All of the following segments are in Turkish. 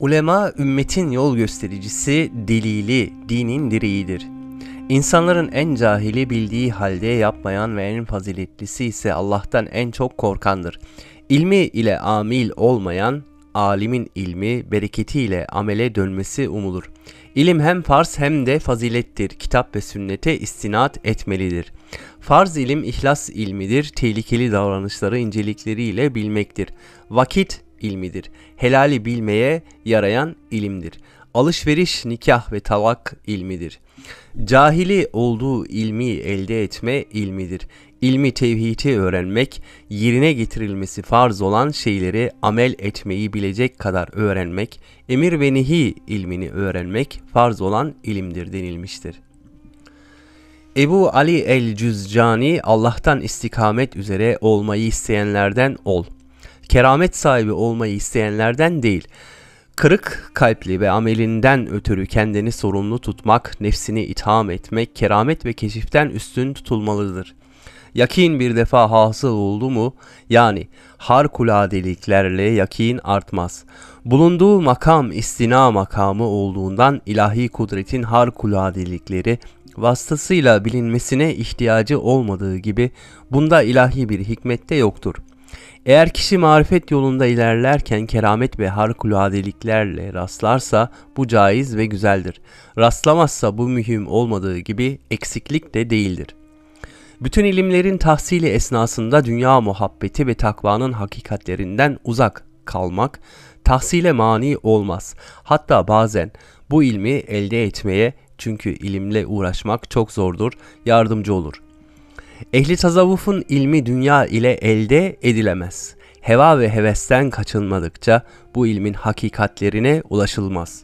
Ulema ümmetin yol göstericisi, delili, dinin direğidir. İnsanların en cahili bildiği halde yapmayan ve en faziletlisi ise Allah'tan en çok korkandır. İlmi ile amil olmayan, alimin ilmi bereketiyle amele dönmesi umulur. İlim hem farz hem de fazilettir. Kitap ve sünnete istinat etmelidir. Farz ilim ihlas ilmidir. Tehlikeli davranışları incelikleriyle bilmektir. Vakit ilmidir. Helali bilmeye yarayan ilimdir. Alışveriş, nikah ve talak ilmidir. Cahili olduğu ilmi elde etme ilmidir. İlmi tevhidi öğrenmek, yerine getirilmesi farz olan şeyleri amel etmeyi bilecek kadar öğrenmek, emir ve nehi ilmini öğrenmek farz olan ilimdir denilmiştir. Ebu Ali el-Cüzcani Allah'tan istikamet üzere olmayı isteyenlerden ol.'' keramet sahibi olmayı isteyenlerden değil. Kırık kalpli ve amelinden ötürü kendini sorumlu tutmak, nefsini itham etmek keramet ve keşiften üstün tutulmalıdır. Yakin bir defa hasıl oldu mu yani harikuladeliklerle yakin artmaz. Bulunduğu makam istina makamı olduğundan ilahi kudretin harikuladelikleri vasıtasıyla bilinmesine ihtiyacı olmadığı gibi bunda ilahi bir hikmet de yoktur.'' Eğer kişi marifet yolunda ilerlerken keramet ve harikuladeliklerle rastlarsa bu caiz ve güzeldir. Rastlamazsa bu mühim olmadığı gibi eksiklik de değildir. Bütün ilimlerin tahsili esnasında dünya muhabbeti ve takvanın hakikatlerinden uzak kalmak tahsile mani olmaz. Hatta bazen bu ilmi elde etmeye çünkü ilimle uğraşmak çok zordur, yardımcı olur.'' Ehli tasavvufun ilmi dünya ile elde edilemez. Heva ve hevesten kaçınmadıkça bu ilmin hakikatlerine ulaşılmaz.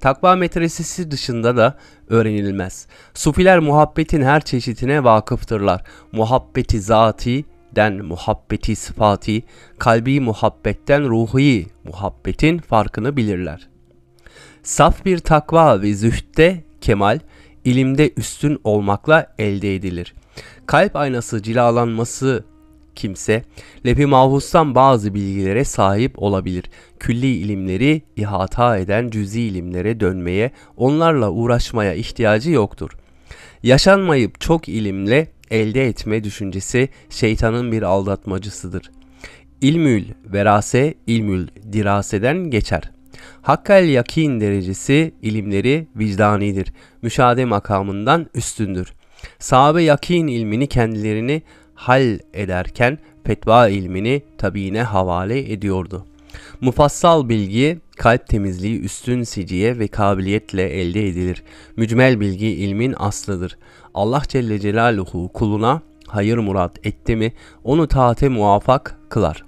Takva metresisi dışında da öğrenilmez. Sufiler muhabbetin her çeşitine vakıftırlar. Muhabbeti zati den muhabbeti sıfati, kalbi muhabbetten ruhi muhabbetin farkını bilirler. Saf bir takva ve zühtte kemal, ilimde üstün olmakla elde edilir. Kalp aynası cilalanması kimse lepi mahvustan bazı bilgilere sahip olabilir. Külli ilimleri ihata eden cüzi ilimlere dönmeye, onlarla uğraşmaya ihtiyacı yoktur. Yaşanmayıp çok ilimle elde etme düşüncesi şeytanın bir aldatmacısıdır. İlmül verase, ilmül diraseden geçer. Hakkel yakin derecesi ilimleri vicdanidir. Müşahede makamından üstündür. Sahabe yakin ilmini kendilerini hal ederken fetva ilmini tabiine havale ediyordu. Mufassal bilgi kalp temizliği üstün siciye ve kabiliyetle elde edilir. Mücmel bilgi ilmin aslıdır. Allah Celle Celaluhu kuluna hayır murat etti mi onu taate muvafak kılar.''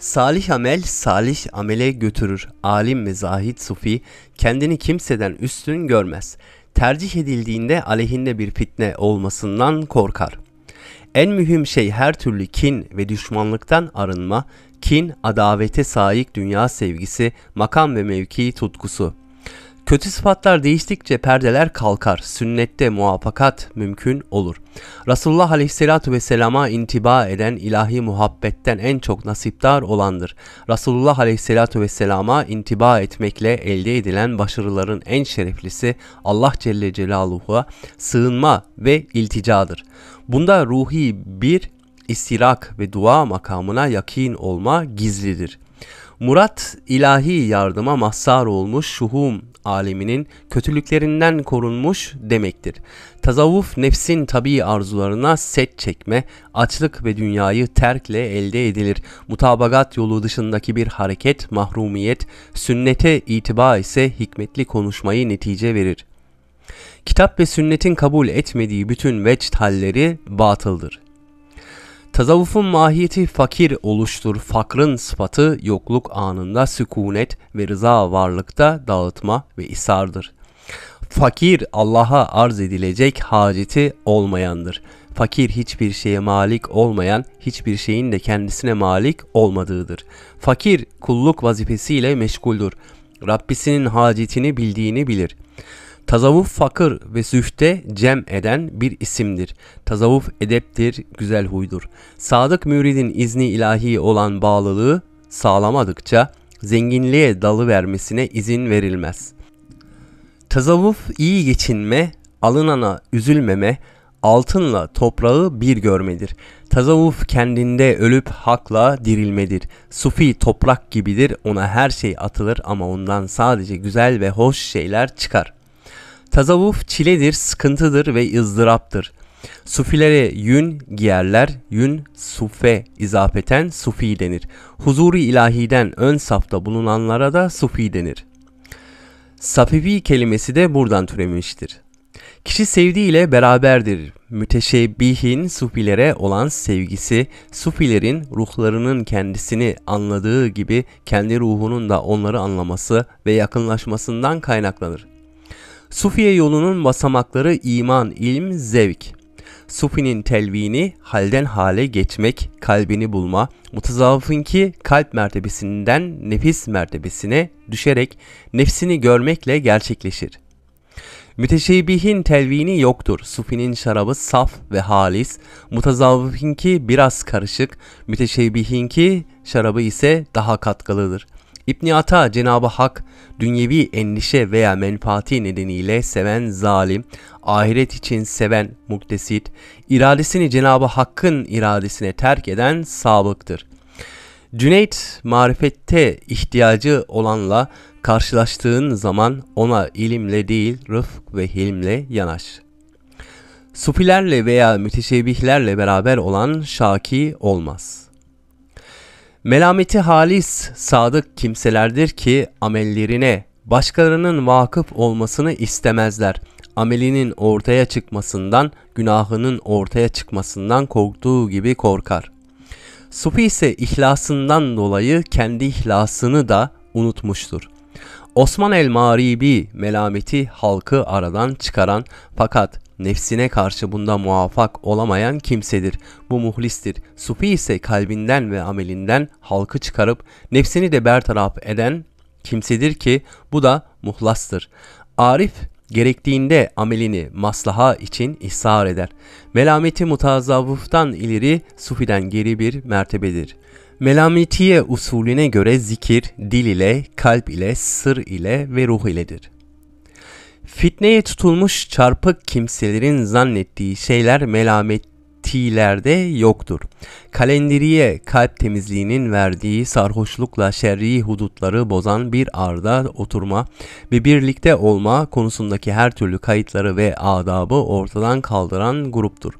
Salih amel salih amele götürür. Alim ve zahid sufi kendini kimseden üstün görmez. Tercih edildiğinde aleyhinde bir fitne olmasından korkar. En mühim şey her türlü kin ve düşmanlıktan arınma, kin, adavete sahip dünya sevgisi, makam ve mevki tutkusu. Kötü sıfatlar değiştikçe perdeler kalkar. Sünnette muvaffakat mümkün olur. Resulullah Aleyhisselatü Vesselam'a intiba eden ilahi muhabbetten en çok nasipdar olandır. Resulullah Aleyhisselatü Vesselam'a intiba etmekle elde edilen başarıların en şereflisi Allah Celle Celaluhu'a sığınma ve ilticadır. Bunda ruhi bir istirak ve dua makamına yakin olma gizlidir.'' Murat ilahi yardıma mazhar olmuş şuhum aleminin kötülüklerinden korunmuş demektir. Tazavvuf nefsin tabi arzularına set çekme, açlık ve dünyayı terkle elde edilir. Muta'bagat yolu dışındaki bir hareket, mahrumiyet, sünnete itiba ise hikmetli konuşmayı netice verir. Kitap ve sünnetin kabul etmediği bütün vecd halleri batıldır. Tasavvufun mahiyeti fakir oluştur, fakrın sıfatı yokluk anında sükunet ve rıza varlıkta dağıtma ve isardır. Fakir Allah'a arz edilecek haceti olmayandır. Fakir hiçbir şeye malik olmayan, hiçbir şeyin de kendisine malik olmadığıdır. Fakir kulluk vazifesiyle meşguldür. Rabbisinin hacetini bildiğini bilir.'' Tazavvuf fakır ve süfte cem eden bir isimdir. Tazavvuf edeptir, güzel huydur. Sadık müridin izni ilahi olan bağlılığı sağlamadıkça zenginliğe dalı vermesine izin verilmez. Tazavvuf iyi geçinme, alınana üzülmeme, altınla toprağı bir görmedir. Tazavvuf kendinde ölüp hakla dirilmedir. Sufi toprak gibidir ona her şey atılır ama ondan sadece güzel ve hoş şeyler çıkar. Tasavvuf çiledir, sıkıntıdır ve ızdıraptır. Sufilere yün giyerler, yün sufe izafeten sufi denir. Huzuri ilahiden ön safta bulunanlara da sufi denir. Safifi kelimesi de buradan türemiştir. Kişi sevdiğiyle beraberdir. Müteşebbihin sufilere olan sevgisi, sufilerin ruhlarının kendisini anladığı gibi kendi ruhunun da onları anlaması ve yakınlaşmasından kaynaklanır. Sufiye yolunun basamakları iman, ilm, zevk. Sufinin telvini halden hale geçmek, kalbini bulma, mutazavvıfınki kalp mertebesinden nefis mertebesine düşerek nefsini görmekle gerçekleşir. Müteşebihin telvini yoktur. Sufinin şarabı saf ve halis, mutazavvıfınki biraz karışık, müteşebihinki şarabı ise daha katkalıdır.'' İbni Ata Cenab-ı Hak dünyevi endişe veya menfaati nedeniyle seven zalim, ahiret için seven muktesit, iradesini Cenab-ı Hakk'ın iradesine terk eden sabıktır. Cüneyt marifette ihtiyacı olanla karşılaştığın zaman ona ilimle değil rıfk ve hilmle yanaş. Sufilerle veya müteşebihlerle beraber olan şaki olmaz.'' Melameti halis, sadık kimselerdir ki amellerine başkalarının vakıf olmasını istemezler. Amelinin ortaya çıkmasından, günahının ortaya çıkmasından korktuğu gibi korkar. Sufi ise ihlasından dolayı kendi ihlasını da unutmuştur. Osman el-Maribi melameti halkı aradan çıkaran fakat nefsine karşı bunda muvaffak olamayan kimsedir. Bu muhlistir. Sufi ise kalbinden ve amelinden halkı çıkarıp nefsini de bertaraf eden kimsedir ki bu da muhlastır. Arif gerektiğinde amelini maslaha için ihsar eder. Melameti mutazavvuftan ileri sufiden geri bir mertebedir. Melametiye usulüne göre zikir dil ile, kalp ile, sır ile ve ruh iledir. Fitneye tutulmuş çarpık kimselerin zannettiği şeyler melametilerde yoktur. Kalendiriye kalp temizliğinin verdiği sarhoşlukla şerri hudutları bozan bir arda oturma ve birlikte olma konusundaki her türlü kayıtları ve adabı ortadan kaldıran gruptur.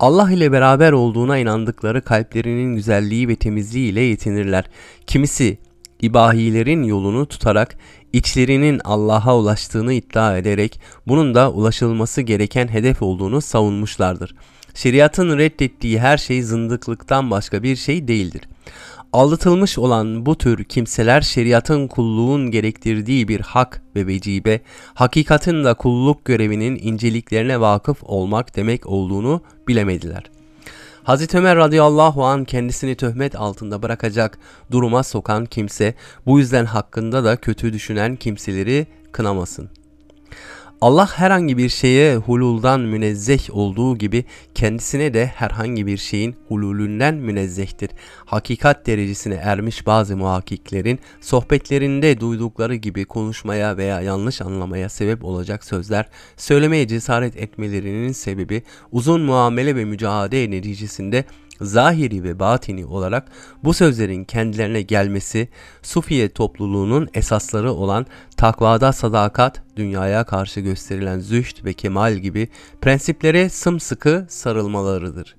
Allah ile beraber olduğuna inandıkları kalplerinin güzelliği ve temizliği ile yetinirler. Kimisi ibahilerin yolunu tutarak içlerinin Allah'a ulaştığını iddia ederek bunun da ulaşılması gereken hedef olduğunu savunmuşlardır. Şeriatın reddettiği her şey zındıklıktan başka bir şey değildir. Aldatılmış olan bu tür kimseler şeriatın kulluğun gerektirdiği bir hak ve vecibe, hakikatin de kulluk görevinin inceliklerine vakıf olmak demek olduğunu bilemediler.'' Hazreti Ömer radıyallahu an kendisini töhmet altında bırakacak duruma sokan kimse bu yüzden hakkında da kötü düşünen kimseleri kınamasın. Allah herhangi bir şeye hululdan münezzeh olduğu gibi kendisine de herhangi bir şeyin hululünden münezzehtir. Hakikat derecesine ermiş bazı muhakkiklerin sohbetlerinde duydukları gibi konuşmaya veya yanlış anlamaya sebep olacak sözler söylemeye cesaret etmelerinin sebebi uzun muamele ve mücadele neticesinde zahiri ve batini olarak bu sözlerin kendilerine gelmesi Sufiye topluluğunun esasları olan takvada sadakat, dünyaya karşı gösterilen züht ve kemal gibi prensiplere sımsıkı sarılmalarıdır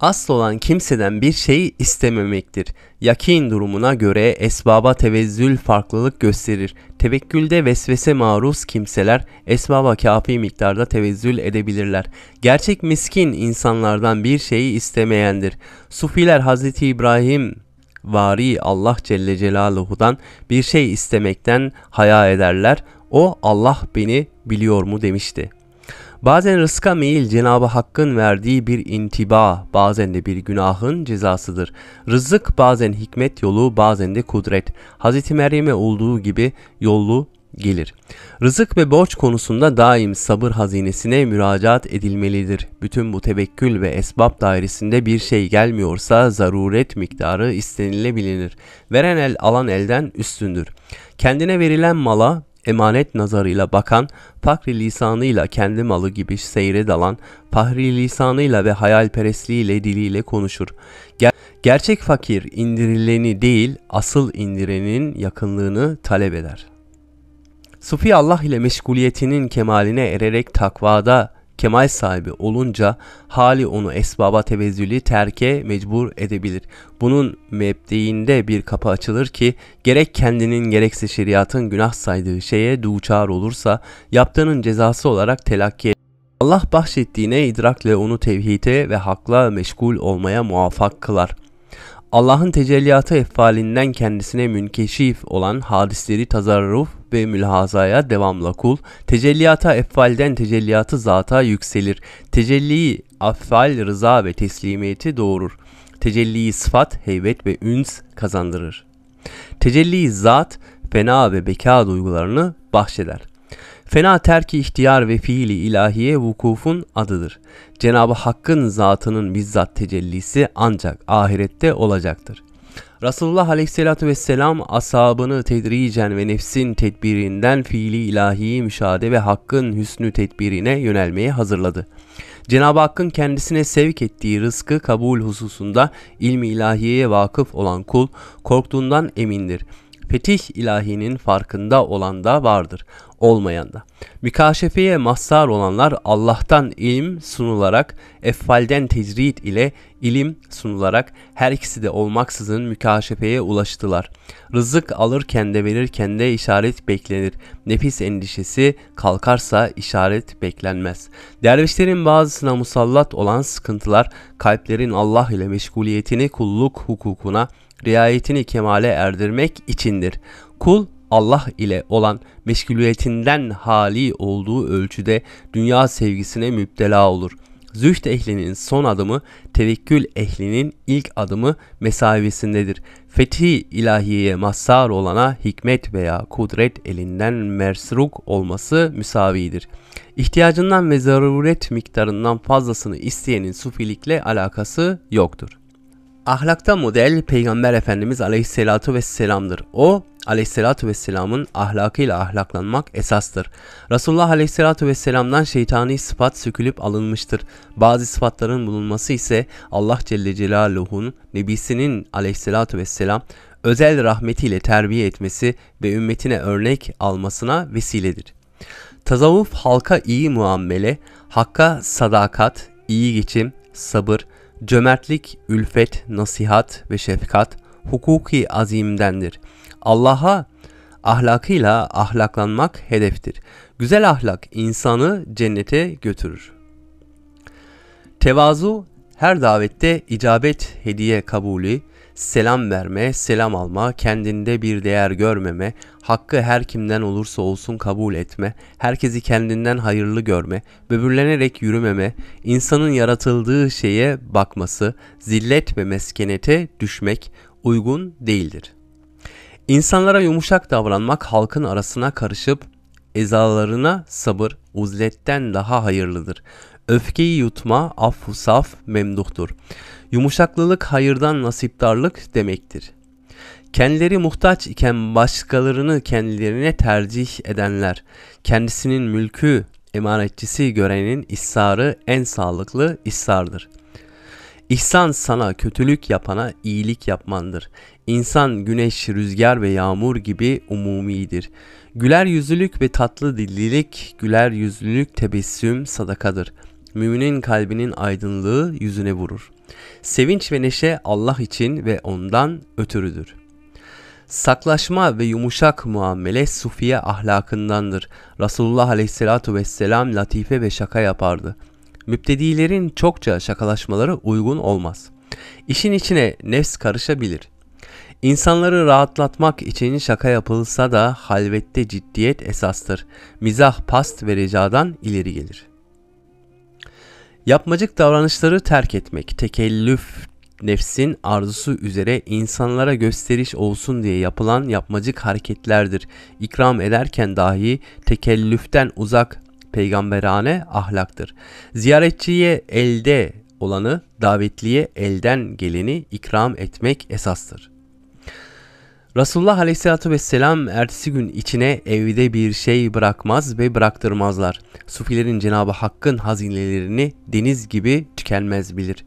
asıl olan kimseden bir şeyi istememektir. Yakin durumuna göre esbaba tevezzül farklılık gösterir. Tevekkülde vesvese maruz kimseler esbaba kafi miktarda tevezzül edebilirler. Gerçek miskin insanlardan bir şeyi istemeyendir. Sufiler Hz. İbrahim vari Allah Celle Celaluhu'dan bir şey istemekten haya ederler. O Allah beni biliyor mu demişti.'' Bazen rızka meyil Cenab-ı Hakk'ın verdiği bir intiba, bazen de bir günahın cezasıdır. Rızık bazen hikmet yolu, bazen de kudret. Hz. Meryem'e olduğu gibi yollu gelir. Rızık ve borç konusunda daim sabır hazinesine müracaat edilmelidir. Bütün bu tevekkül ve esbab dairesinde bir şey gelmiyorsa zaruret miktarı istenilebilinir. Veren el alan elden üstündür. Kendine verilen mala emanet nazarıyla bakan, fakri lisanıyla kendi malı gibi seyre dalan, fahri lisanıyla ve hayalperestliğiyle diliyle konuşur. Ger Gerçek fakir indirileni değil, asıl indirenin yakınlığını talep eder. Sufi Allah ile meşguliyetinin kemaline ererek takvada kemal sahibi olunca hali onu esbaba tevezzülü terke mecbur edebilir. Bunun mebdeinde bir kapı açılır ki gerek kendinin gerekse şeriatın günah saydığı şeye duçar olursa yaptığının cezası olarak telakki Allah bahşettiğine idrakle onu tevhide ve hakla meşgul olmaya muvaffak kılar.'' Allah'ın tecelliyatı efalinden kendisine münkeşif olan hadisleri tazarruf ve mülhazaya devamla kul, tecelliyata efalden tecelliyatı zata yükselir. Tecelli, affal, rıza ve teslimiyeti doğurur. Tecelliyi sıfat, heybet ve üns kazandırır. Tecelli zat, fena ve beka duygularını bahşeder. Fena terki ihtiyar ve fiili ilahiye vukufun adıdır. Cenabı Hakk'ın zatının bizzat tecellisi ancak ahirette olacaktır. Resulullah Aleyhisselatü Vesselam asabını tedricen ve nefsin tedbirinden fiili ilahi müşahede ve hakkın hüsnü tedbirine yönelmeye hazırladı. Cenab-ı Hakk'ın kendisine sevk ettiği rızkı kabul hususunda ilmi ilahiyeye vakıf olan kul korktuğundan emindir. Fetih ilahinin farkında olan da vardır olmayanda da. Mükaşefeye mazhar olanlar Allah'tan ilim sunularak, efvalden tecrid ile ilim sunularak her ikisi de olmaksızın mükaşefeye ulaştılar. Rızık alırken de verirken de işaret beklenir. Nefis endişesi kalkarsa işaret beklenmez. Dervişlerin bazısına musallat olan sıkıntılar kalplerin Allah ile meşguliyetini kulluk hukukuna riayetini kemale erdirmek içindir. Kul Allah ile olan meşguliyetinden hali olduğu ölçüde dünya sevgisine müptela olur. Zühd ehlinin son adımı, tevekkül ehlinin ilk adımı mesavesindedir. Fetih ilahiyeye mazhar olana hikmet veya kudret elinden mersruk olması müsavidir. İhtiyacından ve zaruret miktarından fazlasını isteyenin sufilikle alakası yoktur. Ahlakta model Peygamber Efendimiz Aleyhisselatu Vesselam'dır. O Aleyhisselatu Vesselam'ın ahlakıyla ahlaklanmak esastır. Resulullah Aleyhisselatu Vesselam'dan şeytani sıfat sökülüp alınmıştır. Bazı sıfatların bulunması ise Allah Celle Celaluhu'nun Nebisinin Aleyhisselatu Vesselam özel rahmetiyle terbiye etmesi ve ümmetine örnek almasına vesiledir. Tazavuf halka iyi muamele, hakka sadakat, iyi geçim, sabır, Cömertlik, ülfet, nasihat ve şefkat hukuki azimdendir. Allah'a ahlakıyla ahlaklanmak hedeftir. Güzel ahlak insanı cennete götürür. Tevazu her davette icabet hediye kabulü, selam verme, selam alma, kendinde bir değer görmeme, hakkı her kimden olursa olsun kabul etme, herkesi kendinden hayırlı görme, böbürlenerek yürümeme, insanın yaratıldığı şeye bakması, zillet ve meskenete düşmek uygun değildir. İnsanlara yumuşak davranmak halkın arasına karışıp ezalarına sabır uzletten daha hayırlıdır. Öfkeyi yutma, affu saf, memduhtur. Yumuşaklılık hayırdan nasiptarlık demektir. Kendileri muhtaç iken başkalarını kendilerine tercih edenler, kendisinin mülkü, emanetçisi görenin issarı en sağlıklı issardır. İhsan sana kötülük yapana iyilik yapmandır. İnsan güneş, rüzgar ve yağmur gibi umumidir. Güler yüzlülük ve tatlı dillilik, güler yüzlülük tebessüm sadakadır.'' müminin kalbinin aydınlığı yüzüne vurur. Sevinç ve neşe Allah için ve ondan ötürüdür. Saklaşma ve yumuşak muamele sufiye ahlakındandır. Resulullah aleyhissalatu vesselam latife ve şaka yapardı. Müptedilerin çokça şakalaşmaları uygun olmaz. İşin içine nefs karışabilir. İnsanları rahatlatmak için şaka yapılsa da halvette ciddiyet esastır. Mizah past ve ricadan ileri gelir.'' Yapmacık davranışları terk etmek, tekellüf, nefsin arzusu üzere insanlara gösteriş olsun diye yapılan yapmacık hareketlerdir. İkram ederken dahi tekellüften uzak peygamberane ahlaktır. Ziyaretçiye elde olanı, davetliye elden geleni ikram etmek esastır. Resulullah Aleyhisselatü vesselam ertesi gün içine evde bir şey bırakmaz ve bıraktırmazlar. Sufilerin Cenabı Hakk'ın hazinelerini deniz gibi tükenmez bilir.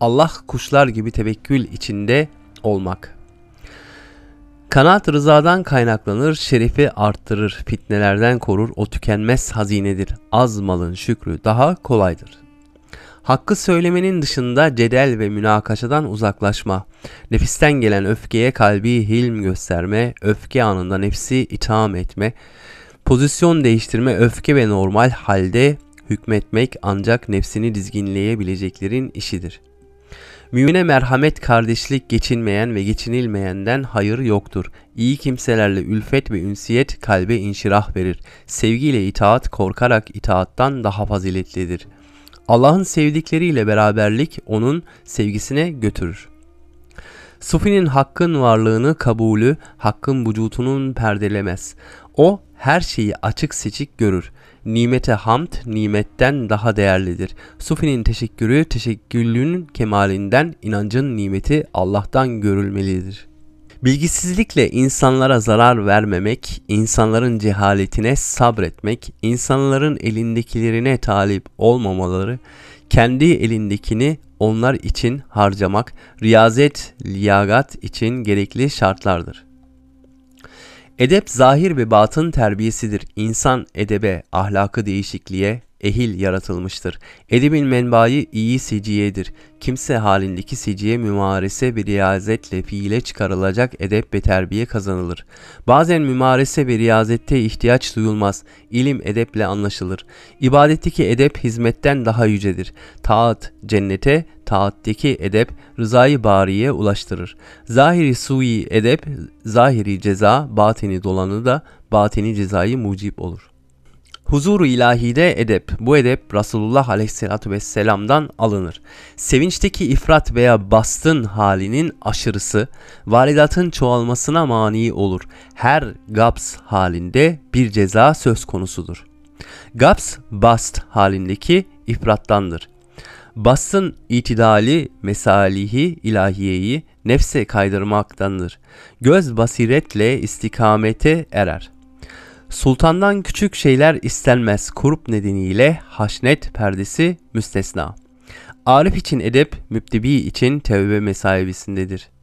Allah kuşlar gibi tevekkül içinde olmak. Kanaat rızadan kaynaklanır, şerefi arttırır, fitnelerden korur, o tükenmez hazinedir. Az malın şükrü daha kolaydır. Hakkı söylemenin dışında cedel ve münakaşadan uzaklaşma. Nefisten gelen öfkeye kalbi hilm gösterme, öfke anında nefsi itham etme. Pozisyon değiştirme, öfke ve normal halde hükmetmek ancak nefsini dizginleyebileceklerin işidir. Mümine merhamet kardeşlik geçinmeyen ve geçinilmeyenden hayır yoktur. İyi kimselerle ülfet ve ünsiyet kalbe inşirah verir. Sevgiyle itaat korkarak itaattan daha faziletlidir. Allah'ın sevdikleriyle beraberlik onun sevgisine götürür. Sufinin hakkın varlığını kabulü, hakkın vücutunun perdelemez. O her şeyi açık seçik görür. Nimete hamd nimetten daha değerlidir. Sufinin teşekkürü teşekküllünün kemalinden, inancın nimeti Allah'tan görülmelidir.'' Bilgisizlikle insanlara zarar vermemek, insanların cehaletine sabretmek, insanların elindekilerine talip olmamaları, kendi elindekini onlar için harcamak, riyazet, liyagat için gerekli şartlardır. Edep zahir ve batın terbiyesidir. İnsan edebe, ahlakı değişikliğe, ehil yaratılmıştır. Edibin menbayı iyi siciyedir. Kimse halindeki siciye mümarese bir riyazetle fiile çıkarılacak edep ve terbiye kazanılır. Bazen mümarese ve riyazette ihtiyaç duyulmaz. İlim edeple anlaşılır. İbadetteki edep hizmetten daha yücedir. Taat cennete, taatteki edep rızayı bariye ulaştırır. Zahiri sui edep, zahiri ceza, batini dolanı da batini cezayı mucip olur. Huzuru ilahide edep. Bu edep Resulullah aleyhissalatü vesselam'dan alınır. Sevinçteki ifrat veya bastın halinin aşırısı varidatın çoğalmasına mani olur. Her gaps halinde bir ceza söz konusudur. Gaps bast halindeki ifrattandır. Bastın itidali mesalihi ilahiyeyi nefse kaydırmaktandır. Göz basiretle istikamete erer. Sultandan küçük şeyler istenmez kurup nedeniyle haşnet perdesi müstesna. Arif için edep, müptebi için tevbe mesaibindedir.